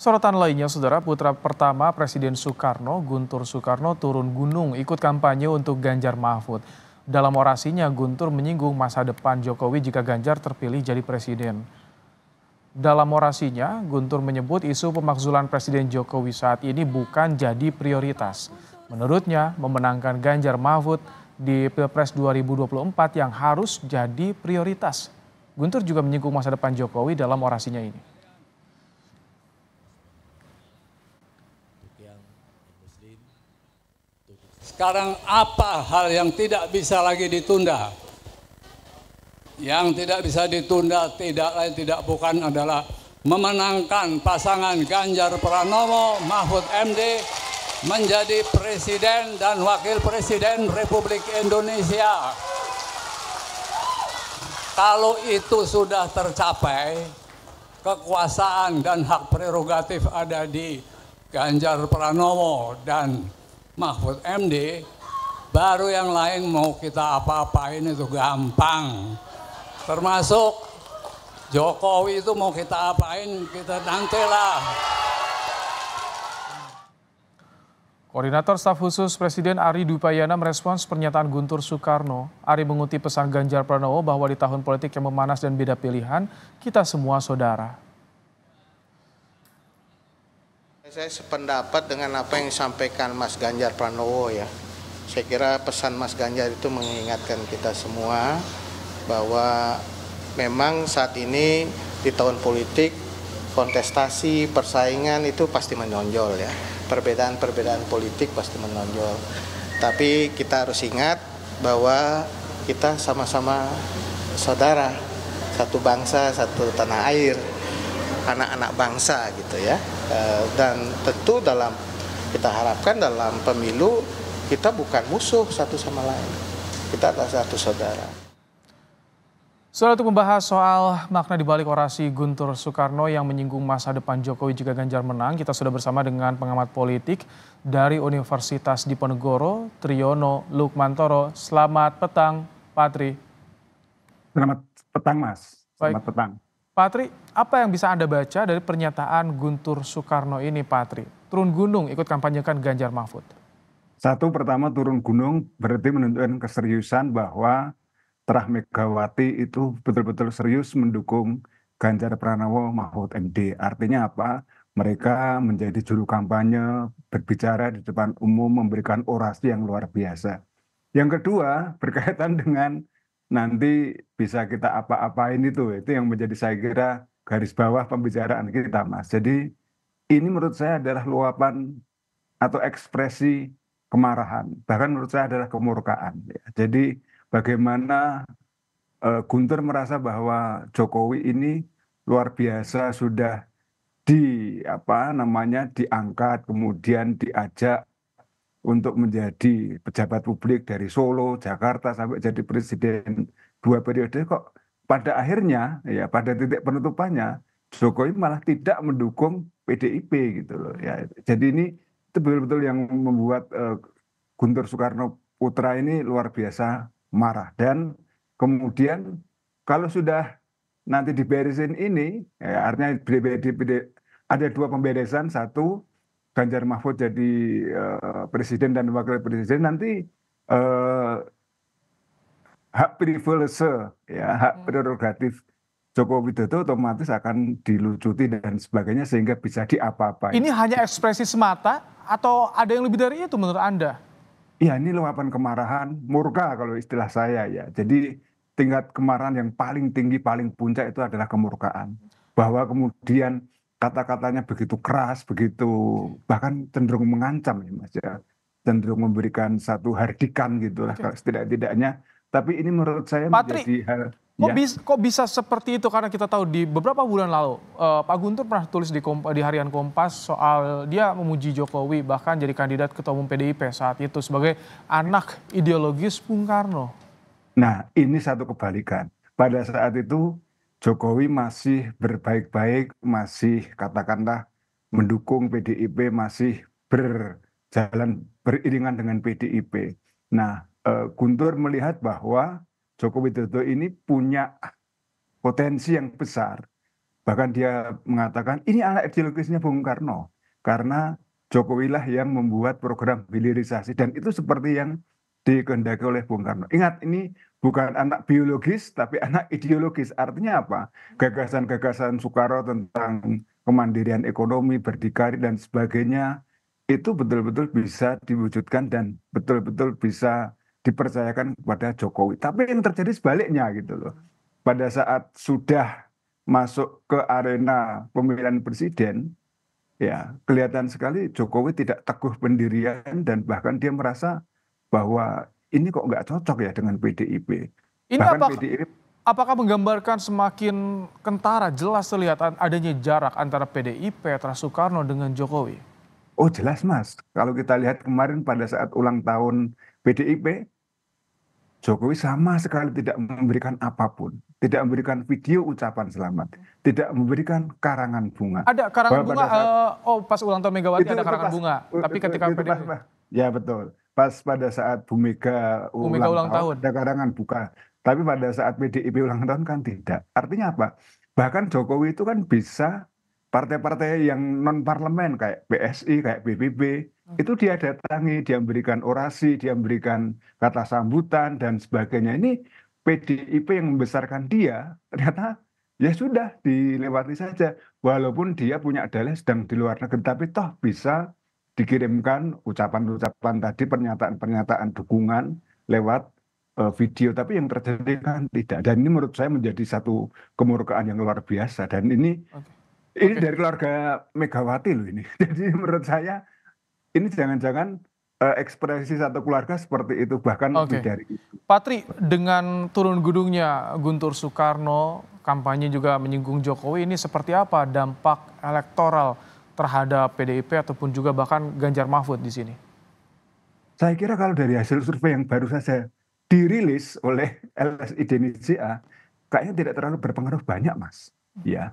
Sorotan lainnya, saudara putra pertama Presiden Soekarno, Guntur Soekarno turun gunung ikut kampanye untuk Ganjar Mahfud. Dalam orasinya, Guntur menyinggung masa depan Jokowi jika Ganjar terpilih jadi presiden. Dalam orasinya, Guntur menyebut isu pemakzulan Presiden Jokowi saat ini bukan jadi prioritas. Menurutnya, memenangkan Ganjar Mahfud di Pilpres 2024 yang harus jadi prioritas. Guntur juga menyinggung masa depan Jokowi dalam orasinya ini. Sekarang apa hal yang tidak bisa lagi ditunda? Yang tidak bisa ditunda tidak lain tidak bukan adalah memenangkan pasangan Ganjar Pranowo Mahfud MD menjadi presiden dan wakil presiden Republik Indonesia. Kalau itu sudah tercapai, kekuasaan dan hak prerogatif ada di Ganjar Pranowo dan Mahfud MD, baru yang lain mau kita apa-apain itu gampang. Termasuk Jokowi itu mau kita apain, kita nantilah. Koordinator Staf Khusus Presiden Ari Dupayana merespons pernyataan Guntur Soekarno. Ari mengutip pesan Ganjar Pranowo bahwa di tahun politik yang memanas dan beda pilihan, kita semua saudara. Saya sependapat dengan apa yang disampaikan Mas Ganjar Pranowo ya. Saya kira pesan Mas Ganjar itu mengingatkan kita semua bahwa memang saat ini di tahun politik kontestasi persaingan itu pasti menonjol ya. Perbedaan-perbedaan politik pasti menonjol. Tapi kita harus ingat bahwa kita sama-sama saudara, satu bangsa, satu tanah air anak-anak bangsa gitu ya. Eh, dan tentu dalam kita harapkan dalam pemilu kita bukan musuh satu sama lain. Kita adalah satu saudara. Soal untuk membahas soal makna dibalik orasi Guntur Soekarno yang menyinggung masa depan Jokowi jika Ganjar menang, kita sudah bersama dengan pengamat politik dari Universitas Diponegoro, Triyono Lukmantoro. Selamat petang, Patri. Selamat petang, Mas. Selamat Baik. petang. Patri, apa yang bisa Anda baca dari pernyataan Guntur Soekarno ini Patri? Turun gunung ikut kampanyekan Ganjar Mahfud. Satu pertama turun gunung berarti menunjukkan keseriusan bahwa Terah Megawati itu betul-betul serius mendukung Ganjar Pranowo Mahfud MD. Artinya apa? Mereka menjadi juru kampanye, berbicara di depan umum, memberikan orasi yang luar biasa. Yang kedua berkaitan dengan nanti bisa kita apa-apain itu. Itu yang menjadi saya kira garis bawah pembicaraan kita, Mas. Jadi ini menurut saya adalah luapan atau ekspresi kemarahan, bahkan menurut saya adalah kemurkaan. Ya. Jadi bagaimana eh, Guntur merasa bahwa Jokowi ini luar biasa sudah di apa namanya diangkat, kemudian diajak untuk menjadi pejabat publik dari Solo, Jakarta sampai jadi presiden dua periode kok pada akhirnya ya pada titik penutupannya Jokowi malah tidak mendukung PDIP gitu loh ya. Jadi ini itu betul-betul yang membuat uh, Guntur Soekarno Putra ini luar biasa marah dan kemudian kalau sudah nanti diberesin ini ya, artinya ada dua pemberesan satu Ganjar Mahfud jadi uh, presiden dan wakil presiden nanti uh, hak privilege ya hak hmm. prerogatif Joko Widodo otomatis akan dilucuti dan sebagainya sehingga bisa diapa apa Ini hanya ekspresi semata atau ada yang lebih dari itu menurut Anda? Iya, ini luapan kemarahan, murka kalau istilah saya ya. Jadi tingkat kemarahan yang paling tinggi, paling puncak itu adalah kemurkaan. Bahwa kemudian kata-katanya begitu keras, begitu bahkan cenderung mengancam ya Mas ya. Cenderung memberikan satu hardikan gitulah kalau setidak-tidaknya. Tapi ini menurut saya Patrick, menjadi hal Kok, ya. bisa, kok bisa seperti itu? Karena kita tahu di beberapa bulan lalu uh, Pak Guntur pernah tulis di, Komp di harian Kompas soal dia memuji Jokowi bahkan jadi kandidat ketua umum PDIP saat itu sebagai anak ideologis Bung Karno. Nah ini satu kebalikan. Pada saat itu jokowi masih berbaik baik masih katakanlah mendukung pdip masih berjalan beriringan dengan pdip nah eh, guntur melihat bahwa Jokowi widodo ini punya potensi yang besar bahkan dia mengatakan ini anak ideologisnya bung karno karena jokowi lah yang membuat program hilirisasi dan itu seperti yang dikehendaki oleh Bung Karno. Ingat ini bukan anak biologis tapi anak ideologis. Artinya apa? Gagasan-gagasan Soekarno tentang kemandirian ekonomi, berdikari dan sebagainya itu betul-betul bisa diwujudkan dan betul-betul bisa dipercayakan kepada Jokowi. Tapi yang terjadi sebaliknya gitu loh. Pada saat sudah masuk ke arena pemilihan presiden, ya kelihatan sekali Jokowi tidak teguh pendirian dan bahkan dia merasa bahwa ini kok nggak cocok ya dengan PDIP. Ini Bahkan apakah, PDIP apakah menggambarkan semakin kentara jelas terlihat adanya jarak antara PDIP Tras Soekarno dengan Jokowi? Oh jelas mas, kalau kita lihat kemarin pada saat ulang tahun PDIP, Jokowi sama sekali tidak memberikan apapun, tidak memberikan video ucapan selamat, tidak memberikan karangan bunga. Ada karangan Bahwa bunga, saat, uh, oh pas ulang tahun Megawati itu, ada karangan pas, bunga, tapi ketika itu, PDIP. pas. Ya betul pas pada saat Bu Mega ulang, ulang tahun, tahun. kadang buka. Tapi pada saat PDIP ulang tahun kan tidak. Artinya apa? Bahkan Jokowi itu kan bisa partai-partai yang non parlemen kayak PSI, kayak BPB hmm. itu dia datangi, dia memberikan orasi, dia memberikan kata sambutan dan sebagainya. Ini PDIP yang membesarkan dia ternyata ya sudah dilewati saja walaupun dia punya dalih sedang di luar negeri tapi toh bisa dikirimkan ucapan-ucapan tadi pernyataan-pernyataan dukungan lewat uh, video tapi yang terjadi kan tidak dan ini menurut saya menjadi satu kemurkaan yang luar biasa dan ini okay. ini okay. dari keluarga Megawati loh ini jadi menurut saya ini jangan-jangan eh, ekspresi satu keluarga seperti itu bahkan okay. lebih dari itu. Patri dengan turun gunungnya Guntur Soekarno kampanye juga menyinggung Jokowi ini seperti apa dampak elektoral terhadap PDIP ataupun juga bahkan Ganjar Mahfud di sini? Saya kira kalau dari hasil survei yang baru saja dirilis oleh LSI Indonesia, kayaknya tidak terlalu berpengaruh banyak, Mas. Hmm. Ya,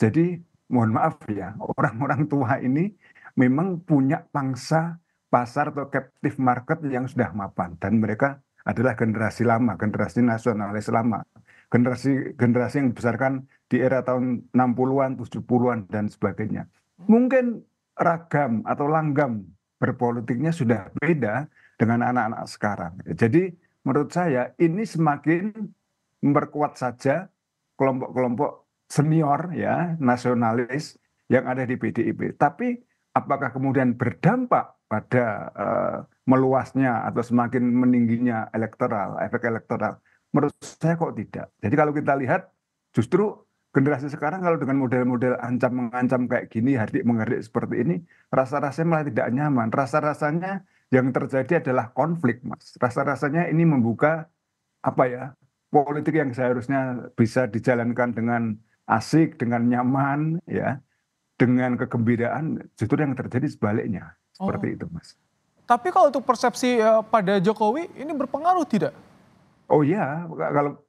jadi mohon maaf ya, orang-orang tua ini memang punya pangsa pasar atau captive market yang sudah mapan dan mereka adalah generasi lama, generasi nasionalis lama, generasi generasi yang dibesarkan di era tahun 60-an, 70-an dan sebagainya mungkin ragam atau langgam berpolitiknya sudah beda dengan anak-anak sekarang. Jadi menurut saya ini semakin memperkuat saja kelompok-kelompok senior ya nasionalis yang ada di PDIP. Tapi apakah kemudian berdampak pada uh, meluasnya atau semakin meningginya elektoral, efek elektoral? Menurut saya kok tidak. Jadi kalau kita lihat justru generasi sekarang kalau dengan model-model ancam mengancam kayak gini, hardik menghardik seperti ini, rasa-rasanya malah tidak nyaman. Rasa-rasanya yang terjadi adalah konflik, Mas. Rasa-rasanya ini membuka apa ya? politik yang seharusnya bisa dijalankan dengan asik, dengan nyaman, ya, dengan kegembiraan, justru yang terjadi sebaliknya. Seperti oh. itu, Mas. Tapi kalau untuk persepsi eh, pada Jokowi, ini berpengaruh tidak? Oh iya, kalau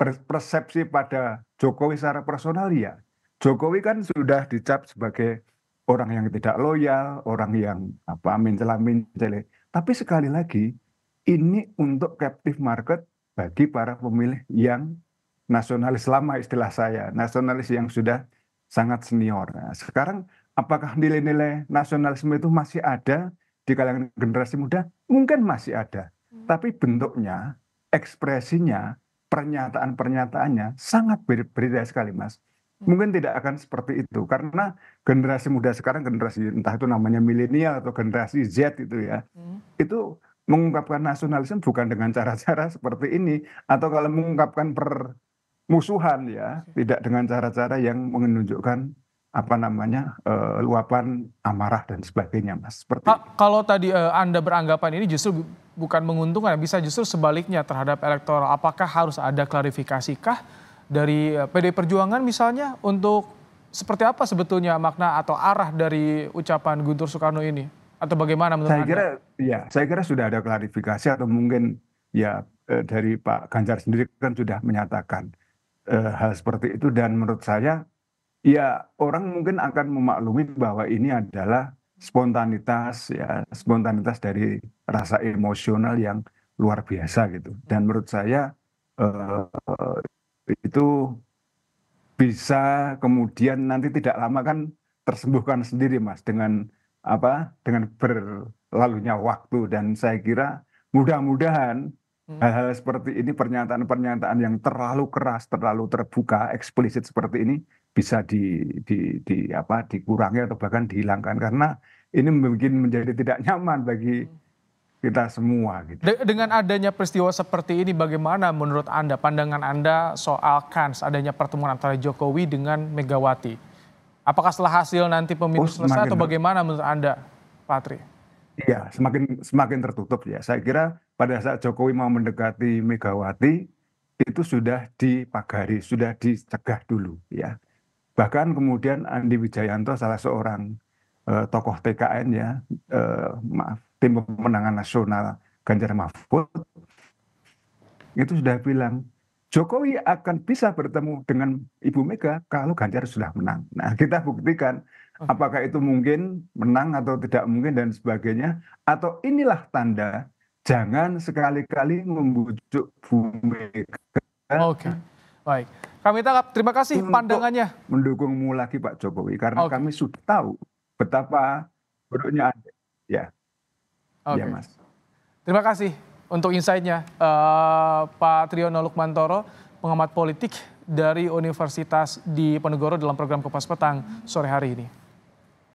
persepsi pada Jokowi secara personal ya. Jokowi kan sudah dicap sebagai orang yang tidak loyal, orang yang apa mencela-mencela. Tapi sekali lagi ini untuk captive market bagi para pemilih yang nasionalis lama istilah saya, nasionalis yang sudah sangat senior. Nah, sekarang apakah nilai-nilai nasionalisme itu masih ada di kalangan generasi muda? Mungkin masih ada. Hmm. Tapi bentuknya, ekspresinya, pernyataan-pernyataannya sangat berbeda sekali, Mas. Hmm. Mungkin tidak akan seperti itu karena generasi muda sekarang generasi entah itu namanya milenial atau generasi Z itu ya. Hmm. Itu mengungkapkan nasionalisme bukan dengan cara-cara seperti ini atau kalau mengungkapkan permusuhan ya, tidak dengan cara-cara yang menunjukkan apa namanya uh, luapan amarah dan sebagainya mas seperti Pak, kalau tadi uh, anda beranggapan ini justru bukan menguntungkan bisa justru sebaliknya terhadap elektoral apakah harus ada klarifikasikah dari uh, eh, PD Perjuangan misalnya untuk seperti apa sebetulnya makna atau arah dari ucapan Guntur Soekarno ini atau bagaimana menurut saya anda? kira ya saya kira sudah ada klarifikasi atau mungkin ya uh, dari Pak Ganjar sendiri kan sudah menyatakan eh, hal seperti itu dan menurut saya ya orang mungkin akan memaklumi bahwa ini adalah spontanitas ya spontanitas dari rasa emosional yang luar biasa gitu dan menurut saya eh, itu bisa kemudian nanti tidak lama kan tersembuhkan sendiri mas dengan apa dengan berlalunya waktu dan saya kira mudah-mudahan Hmm. Hal, hal seperti ini pernyataan-pernyataan yang terlalu keras, terlalu terbuka, eksplisit seperti ini bisa di, di, di apa dikurangi atau bahkan dihilangkan karena ini mungkin menjadi tidak nyaman bagi hmm. kita semua gitu. dengan adanya peristiwa seperti ini bagaimana menurut Anda pandangan Anda soal kans adanya pertemuan antara Jokowi dengan Megawati? Apakah setelah hasil nanti pemilu oh, selesai atau bagaimana menurut Anda, Patri? Iya, semakin semakin tertutup ya. Saya kira pada saat Jokowi mau mendekati Megawati itu sudah dipagari, sudah dicegah dulu ya. Bahkan kemudian Andi Wijayanto salah seorang eh, tokoh TKN ya, eh, maaf, tim pemenangan nasional Ganjar Mahfud itu sudah bilang Jokowi akan bisa bertemu dengan Ibu Mega kalau Ganjar sudah menang. Nah, kita buktikan oh. apakah itu mungkin menang atau tidak mungkin dan sebagainya atau inilah tanda jangan sekali-kali membujuk Bu Oke, okay. baik. Kami tangkap. Terima kasih Untuk pandangannya. Mendukungmu lagi Pak Jokowi karena okay. kami sudah tahu betapa buruknya Anda. Ya. Okay. Ya, Mas. Terima kasih untuk insight-nya uh, Pak Triyono Lukmantoro, pengamat politik dari Universitas di Ponegoro dalam program Kopas Petang sore hari ini.